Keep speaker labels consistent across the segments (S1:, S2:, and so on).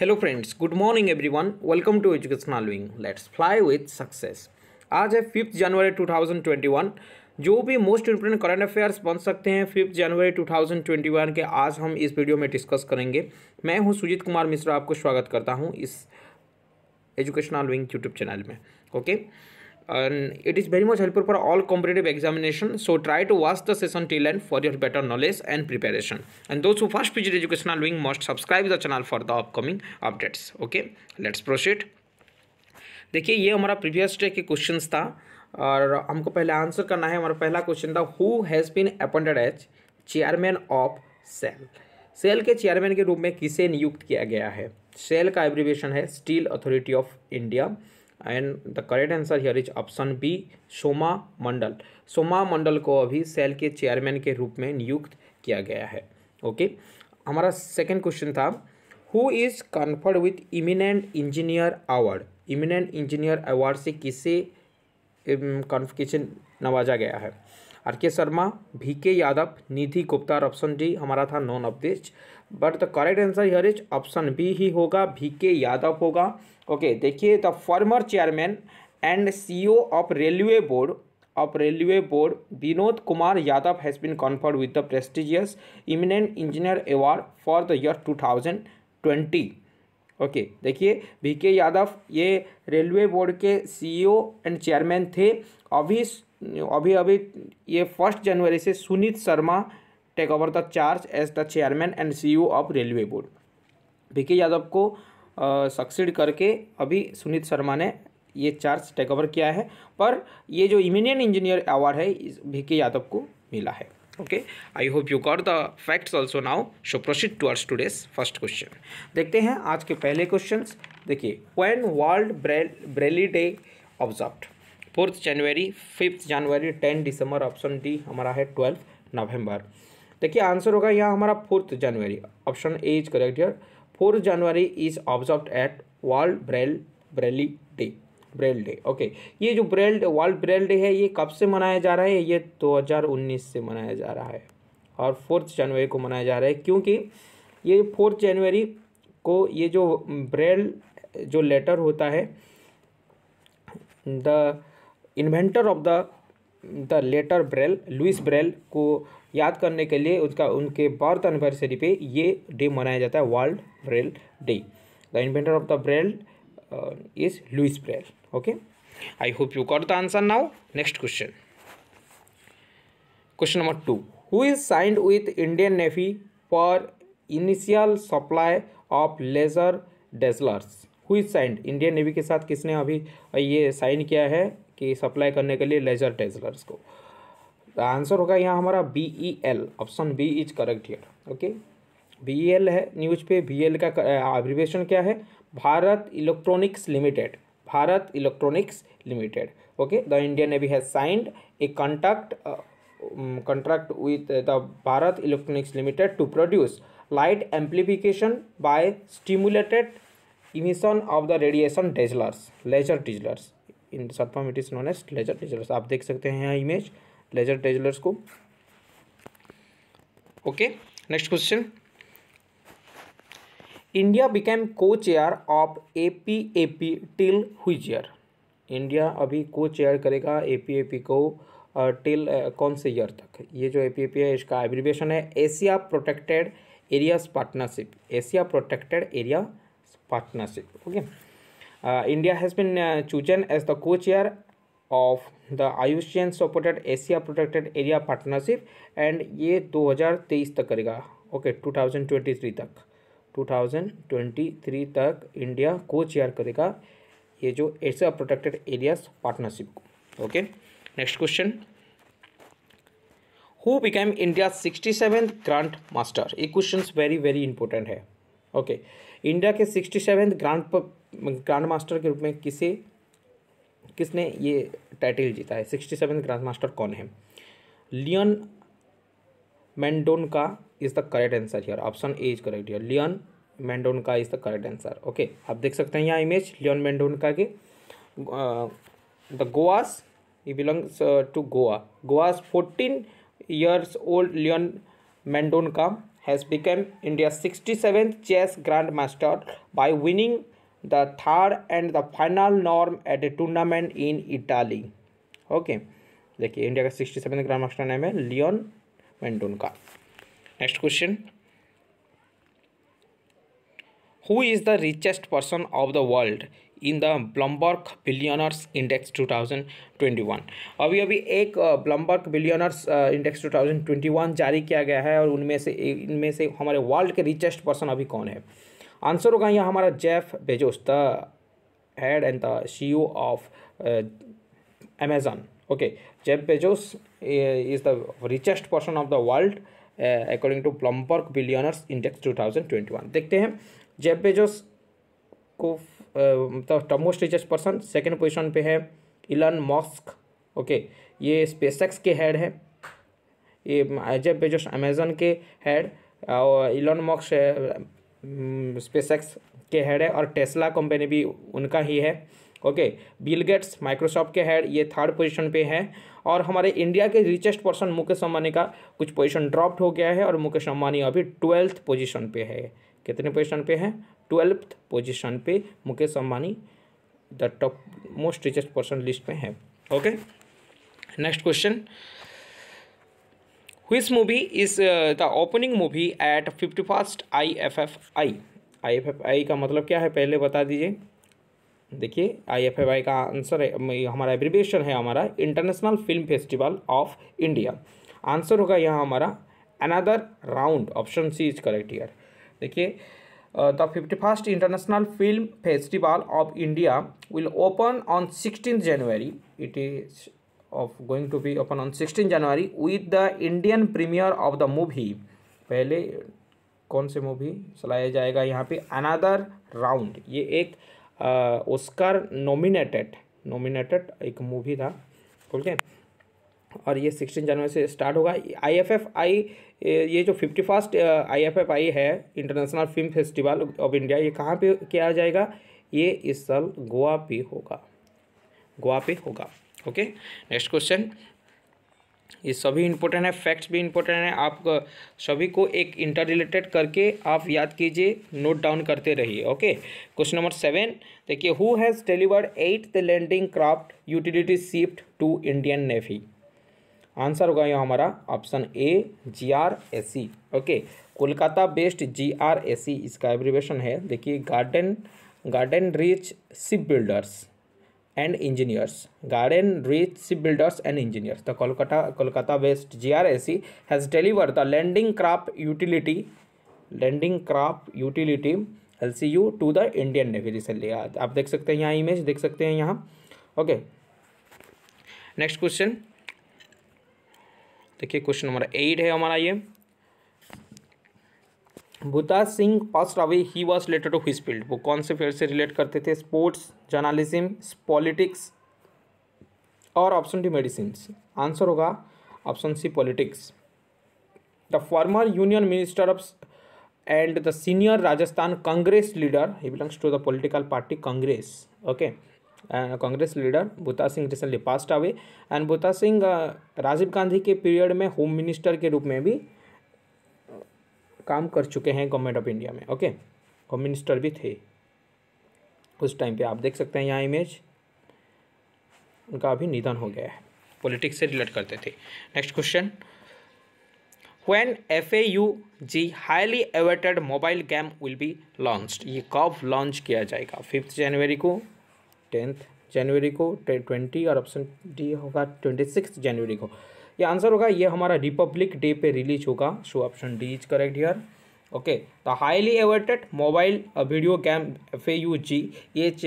S1: Hello friends good morning everyone welcome to educational wing let's fly with success आज है fifth जनवरी 2021 जो भी most important current affairs बन सकते हैं फिफ्थ जनवरी 2021 के आज हम इस वीडियो में डिस्कस करेंगे मैं हूं सुजीत कुमार मिश्रा आपको स्वागत करता हूं इस एजुकेशनल विंग यूट्यूब चैनल में okay okay? And it is very much helpful for all competitive examination so try to watch the session till end for your better knowledge and preparation and दोस्ट first पीजर educational wing must subscribe the channel for the upcoming updates okay let's proceed देखिए ये हमारा previous day के question था और हमको पहले आंसर करना है हमारा पहला क्वेश्चन था who has been appointed as chairman of SAIL SAIL के चेयरमैन के रूप में किसे नियुक्त किया गया है सेल का एब्रिवेशन है Steel Authority of India and the correct answer here is option B Soma Mandal Soma Mandal को अभी सेल के चेयरमैन के रूप में नियुक्त किया गया है ओके okay? हमारा सेकेंड क्वेश्चन था who is conferred with eminent engineer award eminent engineer award से किसे कॉन्फिकेशन um, नवाजा गया है आर के शर्मा वी के यादव निधि गुप्ता और ऑप्शन डी हमारा था none of this but the correct answer here is option B ही होगा वी के यादव होगा ओके देखिए the former chairman and CEO of railway board board Vinod Kumar Yadav has been has with the prestigious eminent इंजीनियर Eminent for the for two thousand twenty okay okay, देखिए V K Yadav ये railway board के CEO and chairman थे अभी अभी अभी ये first जनवरी से Sunit Sharma take over the charge as the chairman and CEO of railway board V K Yadav को सक्सीड करके अभी सुनीत शर्मा ने ये चार्ज टेक ओवर किया है पर ये जो इमिनियन इंजीनियर अवार्ड है के यादव को मिला है okay I hope you got the facts also now so proceed towards today's first question देखते हैं आज के पहले क्वेश्चन देखिए when world Braille day observe fourth January fifth January ten December option D हमारा है ट्वेल्थ नवंबर देखिए answer होगा यहाँ हमारा fourth January option A is correct here fourth January is observed at world Braille Braille day Braille day okay ये जो Braille world Braille day है ये कब से मनाया जा रहा है ये 2019 से मनाया जा रहा है और फोर्थ जनवरी को मनाया जा रहा है क्योंकि ये फोर्थ जनवरी को ये जो ब्रेल जो लेटर होता है the inventor of the the letter Braille Louis Braille को याद करने के लिए उसका उनके बर्थ एनिवर्सरी पे ये डे मनाया जाता है world Braille day the inventor of the Braille is Louis Braille okay I hope you caught the answer now next question question number two who is signed with Indian navy for initial supply of laser dazzlers who signed Indian navy के साथ किसने अभी ये sign किया है कि supply करने के लिए लेजर टेजलर्स को आंसर होगा यहाँ हमारा B E L option B is correct here okay B E L है न्यूज पे बी एल e का एब्रिवेशन क्या है Bharat Electronics Limited Bharat Electronics Limited okay the India navy has signed a contract contract with the Bharat Electronics Limited to produce light amplification by stimulated emission of the radiation dazzlers laser dazzlers in सतपम it is known as laser dazzlers आप देख सकते हैं यहाँ image laser dazzlers को okay next question India became co chair of A P A P till which year India अभी co chair करेगा A P A P को till कौन से ईयर तक ये जो ए पी ए पी है इसका एब्रीवेशन है Asia protected areas partnership Asia protected area partnership okay Uh, India has been uh, chosen as the co-chair of the IUCN supported Asia protected area partnership and ये 2023 तक करेगा okay okay, 2023 तक 2023 तक India को chair करेगा ये जो Asia protected areas partnership को okay next question who became India sixty seven grand master ये क्वेश्चन वेरी वेरी इंपॉर्टेंट है ओके इंडिया के sixty seventh grand grand master के रूप में किसे किसने ये टाइटल जीता है सिक्सटी सेवेंथ ग्रांड मास्टर कौन है Leon Mendonca is the correct answer here option A is correct here Leon Mendonca is the correct answer okay आप देख सकते हैं यहाँ इमेज लियन मैंडोन का के the Goa's he belongs to Goa Goa's fourteen years old Leon Mendonca has become India's 67th chess grandmaster by winning the third and the final norm at a tournament in Italy. Okay, देखिए India का 67th seven grand master name है Leon Mendonca next question who is the richest person of the world in the Bloomberg billionaires index 2021 अभी अभी एक ब्लम्बर्ग billionaires index 2021 जारी किया गया है और उनमें से इनमें से हमारे वर्ल्ड के रिचेस्ट पर्सन अभी कौन है आंसर होगा यहाँ हमारा Jeff Bezos the head and the C of Amazon Bezos is the richest person of the world according to uh, billionaires index two thousand twenty one देखते हैं जेफ बेजोस को मतलब तो most richest person second position पर है Elon Musk okay ये SpaceX के head है ये अजय बेजोस अमेजन के हेड uh, और इलन मॉक्स स्पेसएक्स के हेड है और टेस्ला कंपनी भी उनका ही है ओके बिल गेट्स माइक्रोसॉफ्ट के हेड ये थर्ड पोजीशन पे है और हमारे इंडिया के रिचेस्ट पर्सन मुकेश अंबानी का कुछ पोजीशन ड्रॉप्ड हो गया है और मुकेश अंबानी अभी ट्वेल्थ पोजीशन पे है कितने पोजीशन पे हैं ट्वेल्थ पोजिशन पे Mukesh Ambani the top most richest person list में है okay next question whose movie is the opening movie at fifty first I F F I I F F I का मतलब क्या है पहले बता दीजिए देखिए आई एफ एफ आई का आंसर है हमारा एब्रिविएशन है हमारा International Film Festival of India answer होगा यहाँ हमारा another round option C is correct here देखिए the fifty first International Film Festival of India will open on sixteen January it is of going to be open on sixteen January with the Indian premiere of the movie पहले कौन से movie चलाया जाएगा यहाँ पे another round ये एक Oscar nominated nominated एक मूवी था ओके okay? और ये सिक्सटीन जनवरी से स्टार्ट होगा आई एफ एफ आई ये जो fifty first I F F I है International Film Festival of India ये कहाँ पे किया जाएगा ये इस साल गोवा पे होगा गोवा पे होगा ओके नेक्स्ट क्वेश्चन ये सभी इंपॉर्टेंट है फैक्ट्स भी इंपॉर्टेंट है आप सभी को एक इंटर रिलेटेड करके आप याद कीजिए नोट डाउन करते रहिए ओके क्वेश्चन नंबर सेवन देखिए who has delivered at the landing craft utility ship to Indian navy answer होगा यहाँ हमारा option A G R S C okay Kolkata based G R S C इसका abbreviation है देखिए garden garden reach ship builders and engineers garden reach ship builders and engineers the Kolkata Kolkata based G R S C has deliver the landing craft utility landing craft utility L C U to the Indian navy recently आप देख सकते हैं यहाँ image देख सकते हैं यहाँ okay next question देखिए क्वेश्चन नंबर एट है हमारा ये भूताज Singh passed away he was related to his field वो कौन से फील्ड से रिलेट करते थे स्पोर्ट्स जर्नालिज्म पॉलिटिक्स और ऑप्शन डी मेडिसिन आंसर होगा option C politics the former union minister of and the senior Rajasthan Congress leader he belongs to the political party Congress okay Congress leader Buta Singh recently passed away and Buta Singh Rajiv Gandhi के period में home minister के रूप में भी uh, काम कर चुके हैं गवर्नमेंट ऑफ इंडिया में ओके होम मिनिस्टर भी थे उस टाइम पे आप देख सकते हैं यहाँ इमेज उनका अभी निधन हो गया है पॉलिटिक्स से रिलेट करते थे next question F A U G highly awaited mobile game will be launch ये कब लॉन्च किया जाएगा फिफ्थ जनवरी को टेंथ जनवरी को ट्वेंटी और ऑप्शन डी होगा ट्वेंटी सिक्स जनवरी को ये आंसर होगा ये हमारा रिपब्लिक डे पे रिलीज होगा so option D is correct here okay the highly awaited mobile video game F A U G H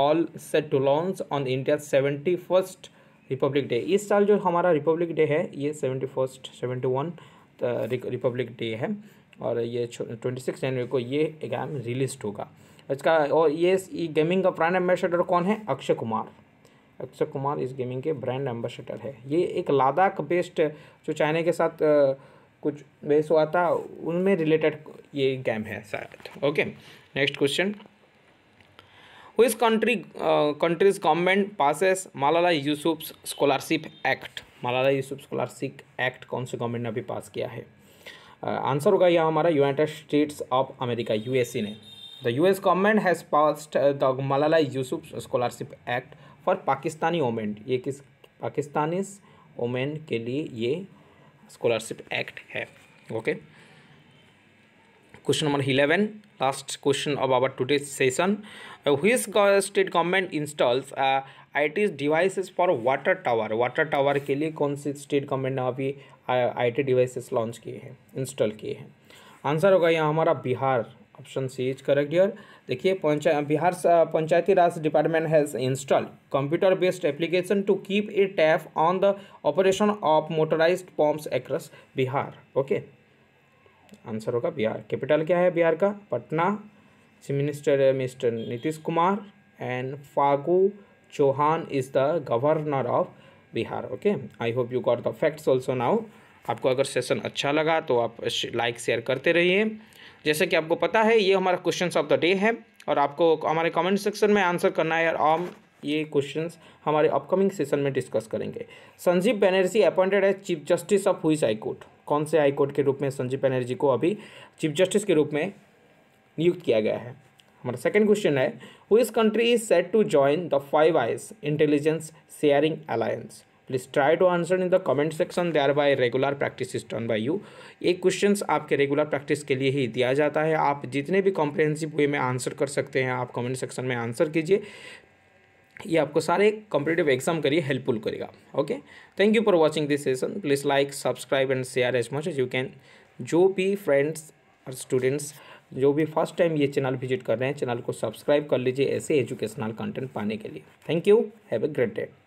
S1: all set to launch on India seventy first republic day इस साल जो हमारा republic day है ये seventy first seventy one republic day है और ये twenty six जनवरी को ये गेम रिलीज होगा इसका और ये गेमिंग का ब्रांड एम्बेसडर कौन है अक्षय कुमार अक्षय कुमार इस गेमिंग के ब्रांड एम्बेसडर है ये एक लद्दाख बेस्ड जो चाइना के साथ कुछ बेस हुआ था उनमें रिलेटेड ये गेम है शायद okay next question whose country countries government passes Malala Yusuf scholarship act मालाला यूसुफ स्कॉलरशिप एक्ट कौन से गवर्नमेंट ने अभी पास किया है आंसर होगा यह हमारा United States of America USA ने The US government has passed uh, the Malala Yusuf Scholarship Act for Pakistani women. ये किस पाकिस्तानी वोमेन के लिए ये स्कॉलरशिप एक्ट है okay question number eleven last question of our today session who's state government installs I T devices for water tower water tower के लिए कौन सी state government ने अभी आई टी डिवाइसेस लॉन्च किए हैं इंस्टॉल किए हैं आंसर होगा यहाँ हमारा Bihar option C is correct here देखिए panchayat Bihar Panchayati Raj department has install computer based application to keep a tap on the operation of motorized pumps across Bihar okay answer होगा बिहार कैपिटल क्या है बिहार का Patna chief minister mister Nitish Kumar and Phagu Chauhan is the governor of Bihar okay I hope you got the facts also now आपको अगर session अच्छा लगा तो आप लाइक शेयर करते रहिए जैसे कि आपको पता है ये हमारा क्वेश्चन ऑफ द डे है और आपको हमारे कमेंट सेक्शन में आंसर करना है और ये क्वेश्चंस हमारे अपकमिंग सेशन में डिस्कस करेंगे संजीव बनर्जी अपॉइंटेड है chief justice of which high court कौन से हाई कोर्ट के रूप में संजीव बनर्जी को अभी चीफ जस्टिस के रूप में नियुक्त किया गया है हमारा सेकंड क्वेश्चन है which country is set to join the five eyes intelligence sharing alliance please try to answer in the comment section they are by regular practice is done by you ये question आपके regular practice के लिए ही दिया जाता है आप जितने भी कॉम्प्रिहेंसिव वे में आंसर कर सकते हैं आप कमेंट सेक्शन में आंसर कीजिए ये आपको सारे कॉम्पिटेटिव एग्जाम के लिए हेल्पफुल करेगा okay thank you for watching this session please like subscribe and share as much as you can जो भी फ्रेंड्स और स्टूडेंट्स जो भी फर्स्ट टाइम ये चैनल विजिट कर रहे हैं चैनल को सब्सक्राइब कर लीजिए ऐसे एजुकेशनल कंटेंट पाने के लिए thank you have a great date